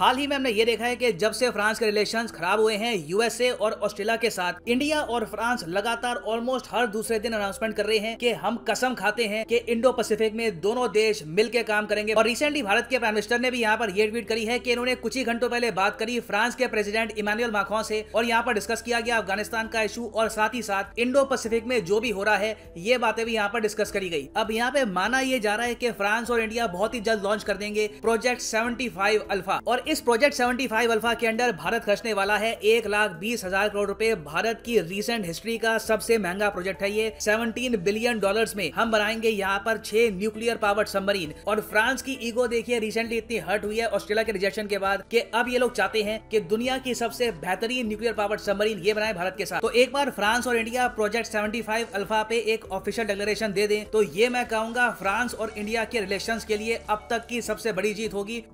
हाल ही में हमने ये देखा है कि जब से फ्रांस के रिलेशन खराब हुए हैं यूएसए और ऑस्ट्रेलिया के साथ इंडिया और फ्रांस लगातार ऑलमोस्ट हर दूसरे दिन अनाउंसमेंट कर रहे हैं कि हम कसम खाते हैं कि इंडो पैसिफिक में दोनों देश मिलकर काम करेंगे और रिसेंटली भारत के प्राइम मिनिस्टर ने भी यहाँ पर यह ट्वीट करी है कि इन्होंने कुछ ही घंटों पहले बात करी फ्रांस के प्रेसिडेंट इमानुअल माखों से और यहाँ पर डिस्कस किया गया अफगानिस्तान का इशू और साथ ही साथ इंडो पैसिफिक में जो भी हो रहा है ये बातें भी यहाँ पर डिस्कस करी गई अब यहाँ पे माना यह जा रहा है की फ्रांस और इंडिया बहुत ही जल्द लॉन्च कर देंगे प्रोजेक्ट सेवेंटी फाइव अल्फा और इस प्रोजेक्ट 75 अल्फा के अंडर भारत खर्चने वाला है एक लाख बीस हजार करोड़ रुपए भारत की रीसेंट हिस्ट्री का सबसे महंगा प्रोजेक्ट है ये 17 बिलियन डॉलर्स में हम बनाएंगे यहाँ पर छह न्यूक्लियर पावर सबमरीन और फ्रांस की ईगो देखिए रिसेंटली इतनी हर्ट हुई है ऑस्ट्रेलिया के रिजेक्शन के बाद कि अब ये लोग चाहते हैं कि दुनिया की सबसे बेहतरीन न्यूक्लियर पावर सबमरीन ये बनाए भारत के साथ तो एक बार फ्रांस और इंडिया प्रोजेक्ट सेवेंटी अल्फा पे एक ऑफिशियल डिक्लेरेशन दे दे तो ये मैं कहूंगा फ्रांस और इंडिया के रिलेशन के लिए अब तक की सबसे बड़ी जीत होगी